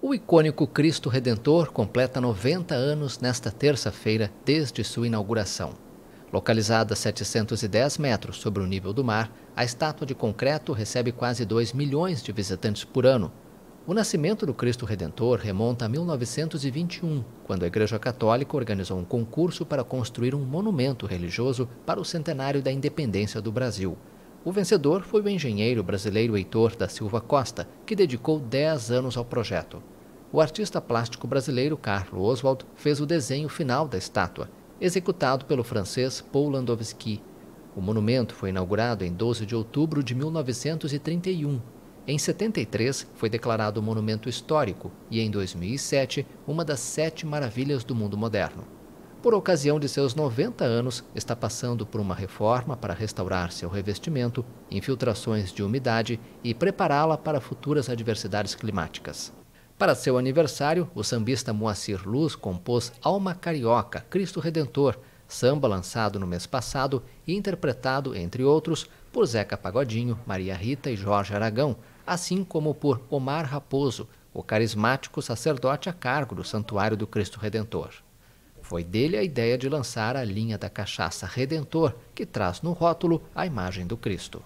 O icônico Cristo Redentor completa 90 anos nesta terça-feira desde sua inauguração. Localizada a 710 metros sobre o nível do mar, a estátua de concreto recebe quase 2 milhões de visitantes por ano. O nascimento do Cristo Redentor remonta a 1921, quando a Igreja Católica organizou um concurso para construir um monumento religioso para o centenário da independência do Brasil. O vencedor foi o engenheiro brasileiro Heitor da Silva Costa, que dedicou 10 anos ao projeto. O artista plástico brasileiro Carlo Oswald fez o desenho final da estátua, executado pelo francês Paul Landowski. O monumento foi inaugurado em 12 de outubro de 1931. Em 73 foi declarado monumento histórico e em 2007 uma das sete maravilhas do mundo moderno por ocasião de seus 90 anos, está passando por uma reforma para restaurar seu revestimento, infiltrações de umidade e prepará-la para futuras adversidades climáticas. Para seu aniversário, o sambista Moacir Luz compôs Alma Carioca, Cristo Redentor, samba lançado no mês passado e interpretado, entre outros, por Zeca Pagodinho, Maria Rita e Jorge Aragão, assim como por Omar Raposo, o carismático sacerdote a cargo do Santuário do Cristo Redentor. Foi dele a ideia de lançar a linha da cachaça Redentor, que traz no rótulo a imagem do Cristo.